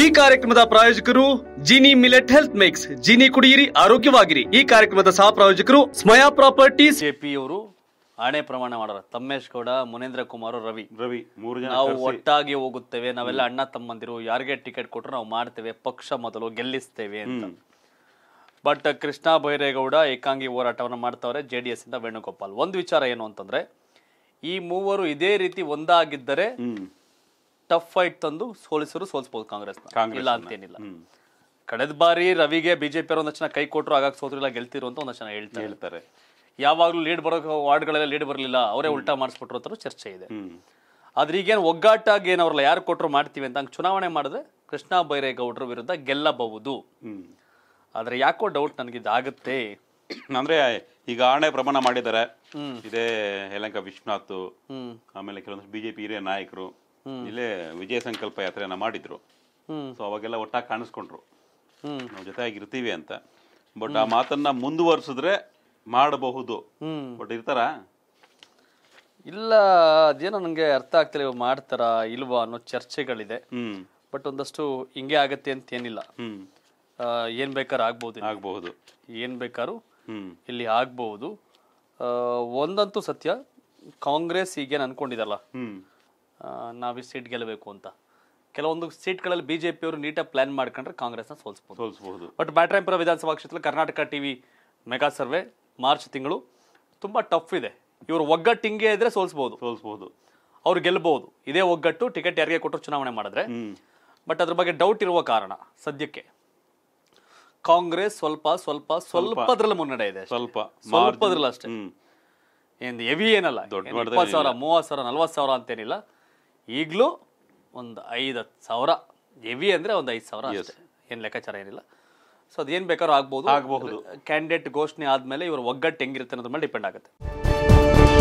ಈ ಕಾರ್ಯಕ್ರಮದ ಪ್ರಾಯೋಜಕರು Jini millet health mix Jini ಕುಡಿಯಿರಿ ಆರೋಗ್ಯವಾಗಿರಿ ಈ ಕಾರ್ಯಕ್ರಮದ ಸಹ ಪ್ರಾಯೋಜಕರು ಸ್ಮಯಾ ಪ್ರಾಪರ್ಟೀಸ್ ಜೆಪಿ ಅವರು ಆಣೆ ಪ್ರಮಾಣ ಮಾಡ ತಮ್ಮೇಶ್ ಗೌಡ ಮುನೇಂದ್ರ ಕುಮಾರ್ ರವಿ ರವಿ ಮೂರು ಜನ ನಾವು ಒಟ್ಟಾಗಿ ಹೋಗುತ್ತೇವೆ ನಾವೆಲ್ಲ ಅಣ್ಣ ತಮ್ಮಂದಿರು ಯಾರಿಗೆ ಟಿಕೆಟ್ ಕೊಟ್ಟರು ನಾವು ಮಾಡ್ತೇವೆ ಪಕ್ಷ ಮೊದಲು ಗೆಲ್ಲಿಸ್ತೇವೆ ಅಂತ ಬಟ್ ಕೃಷ್ಣ ಭೈರೇಗೌಡ ಏಕಾಂಗಿ ಹೋರಾಟವನ್ನು ಮಾಡ್ತಾವ್ರೆ ಜೆ ಡಿ ಇಂದ ವೇಣುಗೋಪಾಲ್ ಒಂದು ವಿಚಾರ ಏನು ಅಂತಂದ್ರೆ ಈ ಮೂವರು ಇದೇ ರೀತಿ ಒಂದಾಗಿದ್ದರೆ ಟಫ್ ಫೈಟ್ ತಂದು ಸೋಲಿಸರು ಸೋಲಿಸಬಹುದು ಕಾಂಗ್ರೆಸ್ ಇಲ್ಲ ಅಂತೇನಿಲ್ಲ ಕಳೆದ ಬಾರಿ ರವಿಗೆ ಬಿಜೆಪಿ ಒಂದಷ್ಟು ಜನ ಕೈ ಕೊಟ್ಟರು ಆಗಾಗ ಇಲ್ಲ ಗೆಲ್ತಿರು ಅಂತ ಒಂದಷ್ಟು ಜನ ಹೇಳ್ತಾರೆ ಯಾವಾಗಲೂ ಲೀಡ್ ಬರೋ ವಾರ್ಡ್ಗಳೆಲ್ಲ ಲೀಡ್ ಬರಲಿಲ್ಲ ಅವರೇ ಉಲ್ಟಾ ಮಾಡಿಸ್ಬಿಟ್ರು ಅಂತ ಚರ್ಚೆ ಇದೆ ಆದ್ರೆ ಈಗೇನು ಒಗ್ಗಾಟಾಗಿ ಏನ್ ಅವ್ರಲ್ಲ ಯಾರು ಕೊಟ್ಟರು ಮಾಡ್ತೀವಿ ಅಂತ ಹಂಗೆ ಚುನಾವಣೆ ಮಾಡಿದ್ರೆ ಕೃಷ್ಣ ಬೈರೇಗೌಡರ ವಿರುದ್ಧ ಗೆಲ್ಲಬಹುದು ಆದ್ರೆ ಯಾಕೋ ಡೌಟ್ ಇದಾಗುತ್ತೆ ಅಂದ್ರೆ ಈಗ ಆಣೆ ಪ್ರಮಾಣ ಮಾಡಿದ್ದಾರೆ ಇದೇ ಯಲಂಕ ವಿಶ್ವನಾಥ್ ಆಮೇಲೆ ಕೆಲವೊಂದು ಬಿಜೆಪಿ ಹಿರಿಯ ನಾಯಕರು ಇಲ್ಲೇ ವಿಜಯ ಸಂಕಲ್ಪ ಯಾತ್ರೆಯನ್ನು ಮಾಡಿದ್ರು ಸೊ ಅವಾಗೆಲ್ಲ ಒಟ್ಟಾಗಿ ಕಾಣಿಸ್ಕೊಂಡ್ರು ನಾವು ಇರ್ತೀವಿ ಅಂತ ಬಟ್ ಆ ಮಾತನ್ನ ಮುಂದುವರಿಸಿದ್ರೆ ಮಾಡಬಹುದು ಬಟ್ ಇರ್ತಾರ ಇಲ್ಲ ಅದೇನೋ ನನಗೆ ಅರ್ಥ ಆಗ್ತಿಲ್ಲ ಇವಾಗ ಮಾಡ್ತಾರಾ ಇಲ್ವಾ ಅನ್ನೋ ಚರ್ಚೆಗಳಿದೆ ಬಟ್ ಒಂದಷ್ಟು ಹಿಂಗೆ ಆಗತ್ತೆ ಅಂತ ಏನಿಲ್ಲ ಏನ್ ಬೇಕಾದ್ರೂ ಆಗ್ಬೋದು ಆಗಬಹುದು ಏನ್ ಬೇಕಾದ್ರೂ ಇಲ್ಲಿ ಆಗ್ಬಹುದು ಒಂದಂತೂ ಸತ್ಯ ಕಾಂಗ್ರೆಸ್ ಈಗೇನು ಅನ್ಕೊಂಡಿದಲ್ಲ ನಾವು ಸೀಟ್ ಗೆಲ್ಲಬೇಕು ಅಂತ ಕೆಲವೊಂದು ಸೀಟ್ಗಳಲ್ಲಿ ಬಿ ಜೆ ಅವರು ನೀಟಾಗಿ ಪ್ಲಾನ್ ಮಾಡ್ಕೊಂಡ್ರೆ ಕಾಂಗ್ರೆಸ್ನ ಸೋಲಿಸ್ಬೋದು ಸೋಲಿಸಬಹುದು ಬಟ್ ಬ್ಯಾಟ್ರಾಯಪುರ ವಿಧಾನಸಭಾ ಕ್ಷೇತ್ರ Karnataka T V mega survey March ತಿಂಗಳು ತುಂಬ ಟಫ್ ಇದೆ ಇವರು ಒಗ್ಗಟ್ಟು ಹಿಂಗೆ ಇದ್ರೆ ಸೋಲಿಸ್ಬೋದು ಸೋಲಿಸ್ಬೋದು ಅವ್ರು ಗೆಲ್ಬಹುದು ಇದೇ ಒಗ್ಗಟ್ಟು ಟಿಕೆಟ್ ಯಾರಿಗೆ ಕೊಟ್ಟರು ಚುನಾವಣೆ ಮಾಡಿದ್ರೆ ಬಟ್ ಅದ್ರ ಬಗ್ಗೆ ಡೌಟ್ ಇರುವ ಕಾರಣ ಸದ್ಯಕ್ಕೆ ಕಾಂಗ್ರೆಸ್ ಸ್ವಲ್ಪ ಸ್ವಲ್ಪ ಸ್ವಲ್ಪದ್ರಲ್ಲಿ ಮುನ್ನಡೆ ಇದೆ ಸ್ವಲ್ಪ ಸ್ವಲ್ಪದ್ರಲ್ಲಿ ಅಷ್ಟೇ ಏನು ಹೆವಿ ಏನಲ್ಲ ಸಾವಿರ ಮೂವತ್ತು ಸಾವಿರ ನಲ್ವತ್ತು ಸಾವಿರ ಅಂತೇನಿಲ್ಲ ಈಗಲೂ ಒಂದು ಐದು ಸಾವಿರ ಹೆವಿ ಅಂದರೆ ಒಂದು ಐದು ಸಾವಿರ ಅಷ್ಟೇ ಏನು ಲೆಕ್ಕಾಚಾರ ಏನಿಲ್ಲ ಸೊ ಅದೇನು ಬೇಕಾದ್ರೂ ಆಗ್ಬೋದು ಆಗಬಹುದು ಕ್ಯಾಂಡಿಡೇಟ್ ಘೋಷಣೆ ಆದಮೇಲೆ ಇವರು ಒಗ್ಗಟ್ಟು ಹೆಂಗಿರುತ್ತೆ ಅನ್ನೋದ್ರ ಮೇಲೆ ಡಿಪೆಂಡ್ ಆಗುತ್ತೆ